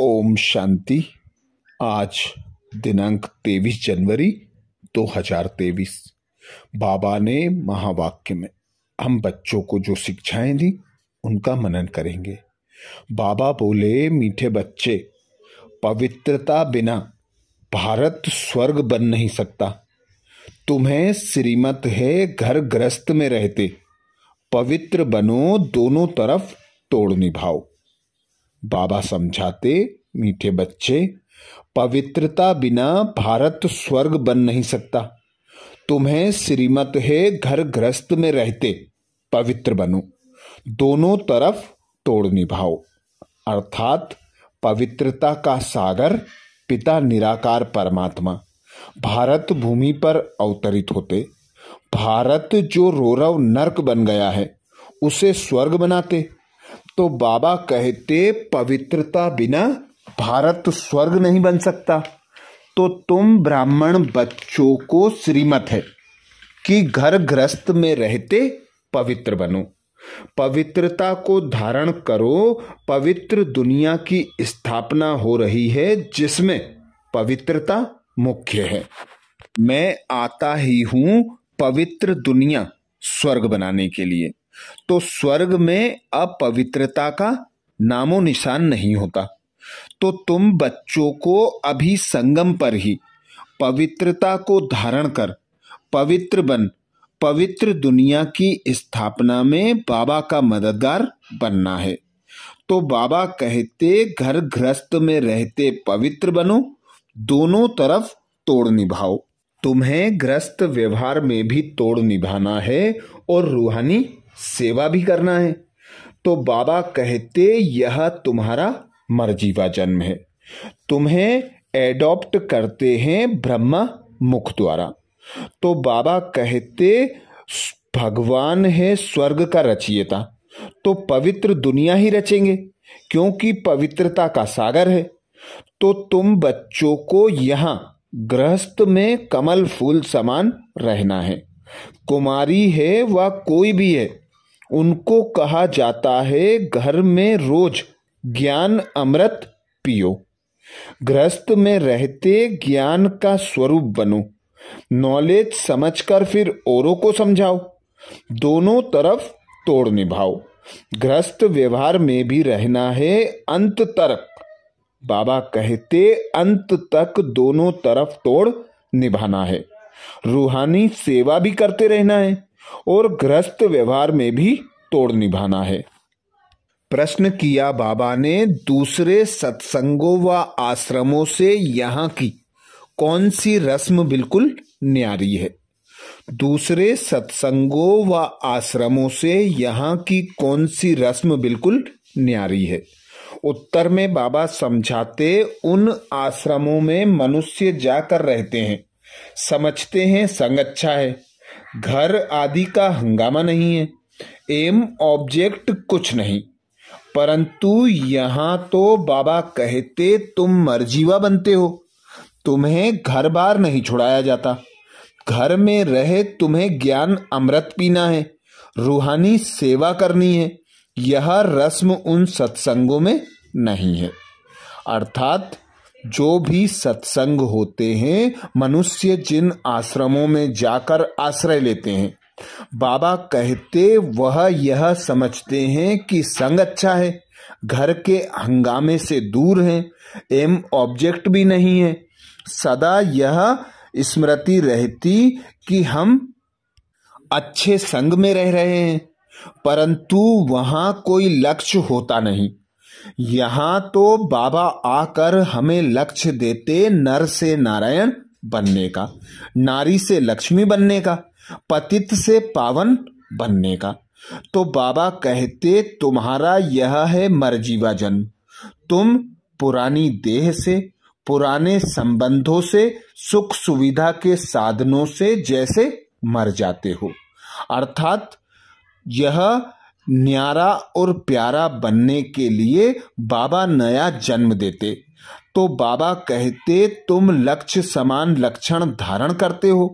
ओम शांति आज दिनांक तेईस जनवरी 2023 बाबा ने महावाक्य में हम बच्चों को जो शिक्षाएं दी उनका मनन करेंगे बाबा बोले मीठे बच्चे पवित्रता बिना भारत स्वर्ग बन नहीं सकता तुम्हें श्रीमत है घर ग्रस्त में रहते पवित्र बनो दोनों तरफ तोड़ निभाओ बाबा समझाते मीठे बच्चे पवित्रता बिना भारत स्वर्ग बन नहीं सकता तुम्हें श्रीमत है घर ग्रस्त में रहते पवित्र बनो दोनों तरफ तोड़ निभाओ अर्थात पवित्रता का सागर पिता निराकार परमात्मा भारत भूमि पर अवतरित होते भारत जो रोरव नरक बन गया है उसे स्वर्ग बनाते तो बाबा कहते पवित्रता बिना भारत स्वर्ग नहीं बन सकता तो तुम ब्राह्मण बच्चों को श्रीमत है कि घर ग्रस्त में रहते पवित्र बनो पवित्रता को धारण करो पवित्र दुनिया की स्थापना हो रही है जिसमें पवित्रता मुख्य है मैं आता ही हूं पवित्र दुनिया स्वर्ग बनाने के लिए तो स्वर्ग में अपवित्रता का नामो निशान नहीं होता तो तुम बच्चों को अभी संगम पर ही पवित्रता को धारण कर पवित्र बन पवित्र दुनिया की स्थापना में बाबा का मददगार बनना है तो बाबा कहते घर ग्रस्त में रहते पवित्र बनो दोनों तरफ तोड़ निभाओ तुम्हें ग्रस्त व्यवहार में भी तोड़ निभाना है और रूहानी सेवा भी करना है तो बाबा कहते यह तुम्हारा मर्जीवा जन्म है तुम्हें एडॉप्ट करते हैं ब्रह्मा मुख द्वारा तो बाबा कहते भगवान है स्वर्ग का रचियता तो पवित्र दुनिया ही रचेंगे क्योंकि पवित्रता का सागर है तो तुम बच्चों को यहां गृहस्थ में कमल फूल समान रहना है कुमारी है वह कोई भी है उनको कहा जाता है घर में रोज ज्ञान अमृत पियो गृहस्थ में रहते ज्ञान का स्वरूप बनो नॉलेज समझकर फिर औरों को समझाओ दोनों तरफ तोड़ निभाओ ग्रस्त व्यवहार में भी रहना है अंत तक बाबा कहते अंत तक दोनों तरफ तोड़ निभाना है रूहानी सेवा भी करते रहना है और ग्रस्त व्यवहार में भी तोड़ निभाना है प्रश्न किया बाबा ने दूसरे सत्संगों व आश्रमों से यहाँ की कौन सी रस्म बिल्कुल न्यारी है दूसरे सत्संगों व आश्रमों से यहाँ की कौन सी रस्म बिल्कुल न्यारी है उत्तर में बाबा समझाते उन आश्रमों में मनुष्य जाकर रहते हैं समझते हैं संग अच्छा है घर आदि का हंगामा नहीं है एम ऑब्जेक्ट कुछ नहीं परंतु यहां तो बाबा कहते तुम मर्जीवा बनते हो तुम्हें घर बार नहीं छुड़ाया जाता घर में रहे तुम्हें ज्ञान अमृत पीना है रूहानी सेवा करनी है यह रस्म उन सत्संगों में नहीं है अर्थात जो भी सत्संग होते हैं मनुष्य जिन आश्रमों में जाकर आश्रय लेते हैं बाबा कहते वह यह समझते हैं कि संग अच्छा है घर के हंगामे से दूर है एम ऑब्जेक्ट भी नहीं है सदा यह स्मृति रहती कि हम अच्छे संग में रह रहे हैं परंतु वहां कोई लक्ष्य होता नहीं यहां तो बाबा आकर हमें लक्ष्य देते नर से नारायण बनने का नारी से लक्ष्मी बनने का पतित से पावन बनने का तो बाबा कहते तुम्हारा यह है मरजीवा जन्म तुम पुरानी देह से पुराने संबंधों से सुख सुविधा के साधनों से जैसे मर जाते हो अर्थात यह न्यारा और प्यारा बनने के लिए बाबा नया जन्म देते तो बाबा कहते तुम लक्ष्य समान लक्षण धारण करते हो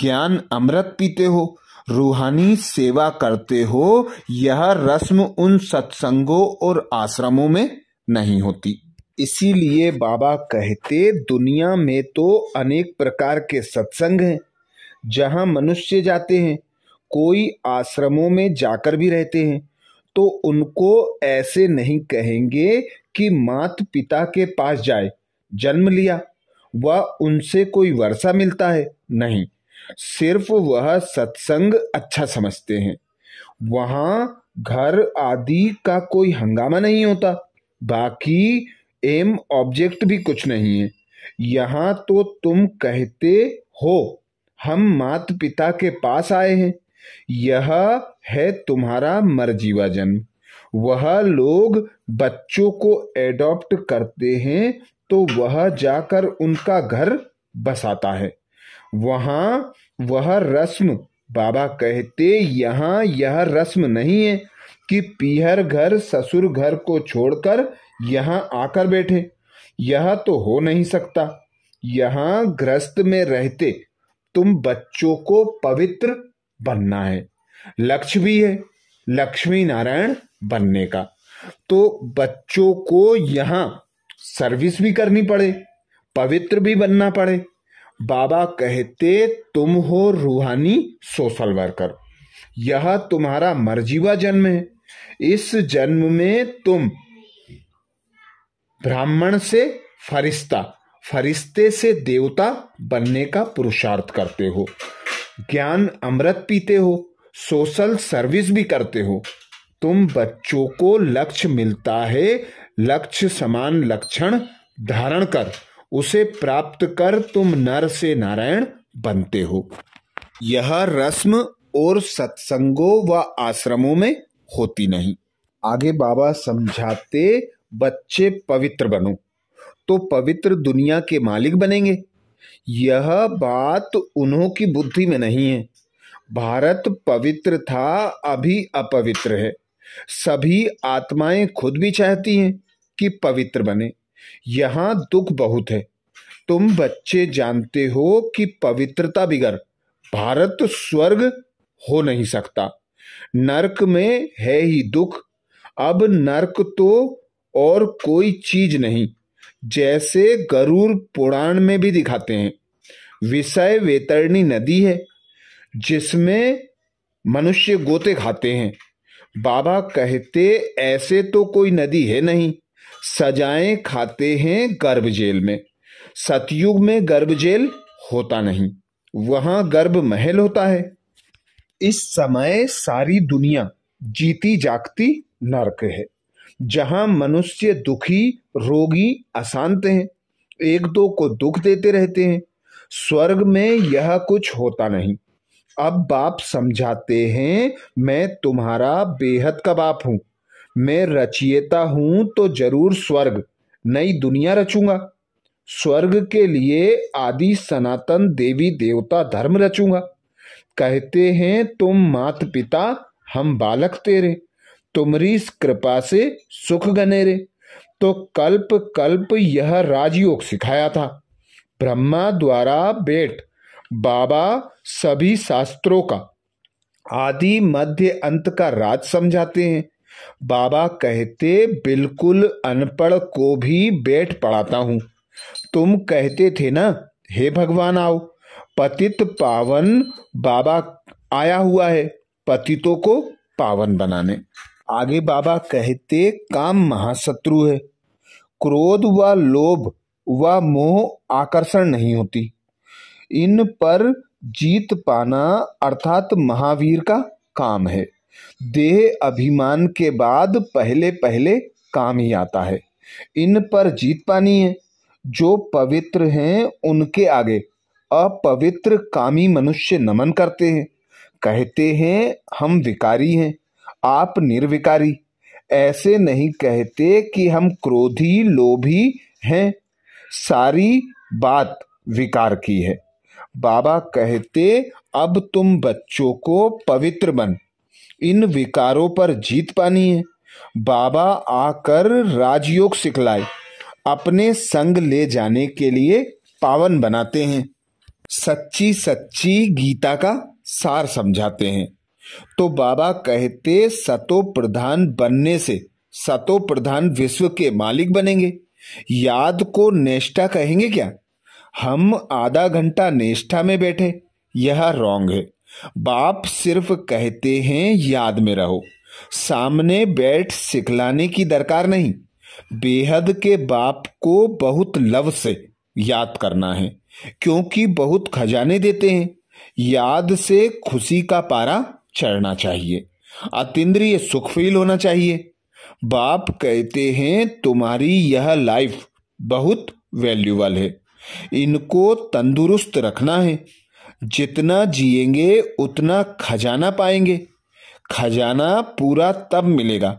ज्ञान अमृत पीते हो रूहानी सेवा करते हो यह रस्म उन सत्संगों और आश्रमों में नहीं होती इसीलिए बाबा कहते दुनिया में तो अनेक प्रकार के सत्संग हैं जहां मनुष्य जाते हैं कोई आश्रमों में जाकर भी रहते हैं तो उनको ऐसे नहीं कहेंगे कि माता पिता के पास जाए जन्म लिया वह उनसे कोई वर्षा मिलता है नहीं सिर्फ वह सत्संग अच्छा समझते हैं वहां घर आदि का कोई हंगामा नहीं होता बाकी एम ऑब्जेक्ट भी कुछ नहीं है यहां तो तुम कहते हो हम माता पिता के पास आए हैं यह है तुम्हारा मर्जीवा जन्म वह लोग बच्चों को एडॉप्ट करते हैं तो वह जाकर उनका घर बसाता है वहां वह रस्म बाबा कहते यहां यह रस्म नहीं है कि पीहर घर ससुर घर को छोड़कर यहाँ आकर बैठे यह तो हो नहीं सकता यहाँ ग्रस्त में रहते तुम बच्चों को पवित्र बनना है लक्ष्य भी है लक्ष्मी नारायण बनने का तो बच्चों को यहां सर्विस भी करनी पड़े पवित्र भी बनना पड़े बाबा कहते तुम हो रूहानी सोशल वर्कर यह तुम्हारा मर्जीवा जन्म है इस जन्म में तुम ब्राह्मण से फरिश्ता फरिश्ते से देवता बनने का पुरुषार्थ करते हो ज्ञान अमृत पीते हो सोशल सर्विस भी करते हो तुम बच्चों को लक्ष्य मिलता है लक्ष्य समान लक्षण धारण कर उसे प्राप्त कर तुम नर से नारायण बनते हो यह रस्म और सत्संगों व आश्रमों में होती नहीं आगे बाबा समझाते बच्चे पवित्र बनो तो पवित्र दुनिया के मालिक बनेंगे यह बात उन्हों की बुद्धि में नहीं है भारत पवित्र था अभी अपवित्र है सभी आत्माएं खुद भी चाहती हैं कि पवित्र बने यहां दुख बहुत है तुम बच्चे जानते हो कि पवित्रता बिगड़ भारत स्वर्ग हो नहीं सकता नरक में है ही दुख अब नरक तो और कोई चीज नहीं जैसे गरुर पुराण में भी दिखाते हैं विषय वेतरणी नदी है जिसमें मनुष्य गोते खाते हैं बाबा कहते ऐसे तो कोई नदी है नहीं सजाएं खाते हैं गर्भ जेल में सतयुग में गर्भ जेल होता नहीं वहां गर्भ महल होता है इस समय सारी दुनिया जीती जागती नर्क है जहां मनुष्य दुखी रोगी अशांत हैं एक दो को दुख देते रहते हैं स्वर्ग में यह कुछ होता नहीं अब बाप समझाते हैं मैं तुम्हारा बेहद का बाप हूं मैं रचिएता हूं तो जरूर स्वर्ग नई दुनिया रचूंगा स्वर्ग के लिए आदि सनातन देवी देवता धर्म रचूंगा कहते हैं तुम मात पिता हम बालक तेरे तुमरी कृपा से सुख गने रे तो कल्प कल्प यह राजयोग सिखाया था ब्रह्मा द्वारा बेट बाबा सभी शास्त्रों का आदि मध्य अंत का राज समझाते हैं बाबा कहते बिल्कुल अनपढ़ को भी बेट पढ़ाता हूं तुम कहते थे ना हे भगवान आओ पतित पावन बाबा आया हुआ है पतितों को पावन बनाने आगे बाबा कहते काम महाशत्रु है क्रोध व लोभ व मोह आकर्षण नहीं होती इन पर जीत पाना अर्थात महावीर का काम है देह अभिमान के बाद पहले पहले काम ही आता है इन पर जीत पानी है जो पवित्र हैं उनके आगे अपवित्र कामी मनुष्य नमन करते हैं कहते हैं हम विकारी हैं आप निर्विकारी ऐसे नहीं कहते कि हम क्रोधी लोभी हैं सारी बात विकार की है बाबा कहते अब तुम बच्चों को पवित्र बन इन विकारों पर जीत पानी है बाबा आकर राजयोग सिखलाए अपने संग ले जाने के लिए पावन बनाते हैं सच्ची सच्ची गीता का सार समझाते हैं तो बाबा कहते सतो प्रधान बनने से सतो प्रधान विश्व के मालिक बनेंगे याद को नेष्ठा कहेंगे क्या हम आधा घंटा नेष्ठा में बैठे यह रॉन्ग है बाप सिर्फ कहते हैं याद में रहो सामने बैठ सिखलाने की दरकार नहीं बेहद के बाप को बहुत लव से याद करना है क्योंकि बहुत खजाने देते हैं याद से खुशी का पारा चढ़ना चाहिए अतिद्रिय सुख फील होना चाहिए बाप कहते हैं तुम्हारी यह लाइफ बहुत वैल्यूबल है इनको तंदुरुस्त रखना है जितना जिएंगे उतना खजाना पाएंगे खजाना पूरा तब मिलेगा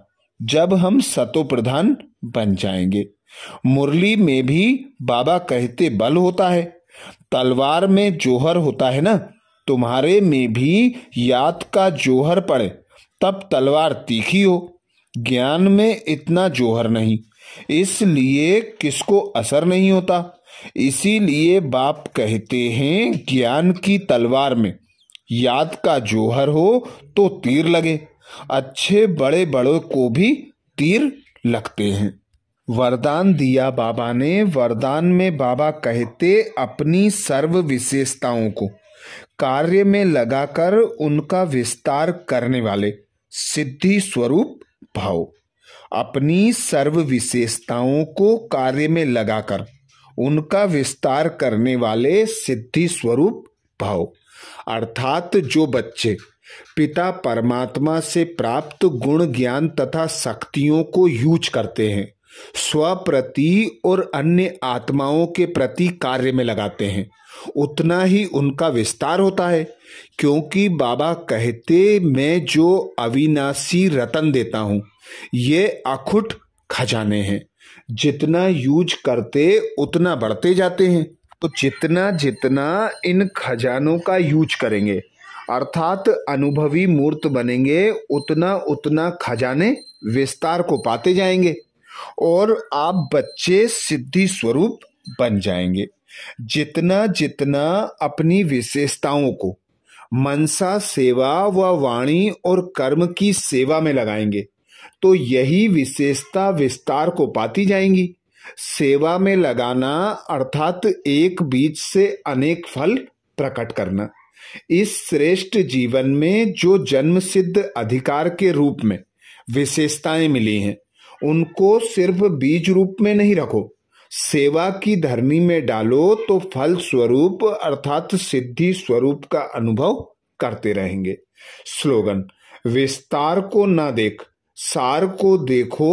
जब हम सतो प्रधान बन जाएंगे मुरली में भी बाबा कहते बल होता है तलवार में जोहर होता है ना तुम्हारे में भी याद का जोहर पड़े तब तलवार तीखी हो ज्ञान में इतना जोहर नहीं इसलिए किसको असर नहीं होता इसीलिए बाप कहते हैं ज्ञान की तलवार में याद का जोहर हो तो तीर लगे अच्छे बड़े बड़ों को भी तीर लगते हैं वरदान दिया बाबा ने वरदान में बाबा कहते अपनी सर्व विशेषताओं को कार्य में लगाकर उनका विस्तार करने वाले सिद्धि स्वरूप भाव अपनी सर्व विशेषताओं को कार्य में लगाकर उनका विस्तार करने वाले सिद्धि स्वरूप भाव अर्थात जो बच्चे पिता परमात्मा से प्राप्त गुण ज्ञान तथा शक्तियों को यूज करते हैं स्वप्रति और अन्य आत्माओं के प्रति कार्य में लगाते हैं उतना ही उनका विस्तार होता है क्योंकि बाबा कहते मैं जो अविनाशी रतन देता हूं ये अखुट खजाने हैं जितना यूज करते उतना बढ़ते जाते हैं तो जितना जितना इन खजानों का यूज करेंगे अर्थात अनुभवी मूर्त बनेंगे उतना उतना खजाने विस्तार को पाते जाएंगे और आप बच्चे सिद्धि स्वरूप बन जाएंगे जितना जितना अपनी विशेषताओं को मनसा सेवा व वाणी और कर्म की सेवा में लगाएंगे तो यही विशेषता विस्तार को पाती जाएंगी सेवा में लगाना अर्थात एक बीज से अनेक फल प्रकट करना इस श्रेष्ठ जीवन में जो जन्म सिद्ध अधिकार के रूप में विशेषताएं मिली हैं उनको सिर्फ बीज रूप में नहीं रखो सेवा की धर्मी में डालो तो फल स्वरूप अर्थात सिद्धि स्वरूप का अनुभव करते रहेंगे स्लोगन विस्तार को ना देख सार को देखो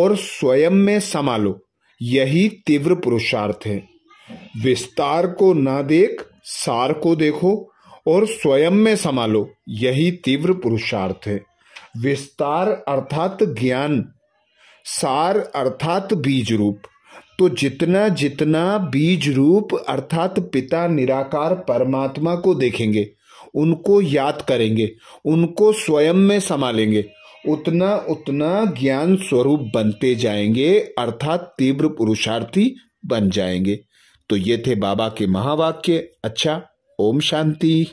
और स्वयं में समालो यही तीव्र पुरुषार्थ है विस्तार को ना देख सार को देखो और स्वयं में समालो यही तीव्र पुरुषार्थ है विस्तार अर्थात ज्ञान सार अर्थात बीज रूप तो जितना जितना बीज रूप अर्थात पिता निराकार परमात्मा को देखेंगे उनको याद करेंगे उनको स्वयं में संभालेंगे उतना उतना ज्ञान स्वरूप बनते जाएंगे अर्थात तीव्र पुरुषार्थी बन जाएंगे तो ये थे बाबा के महावाक्य अच्छा ओम शांति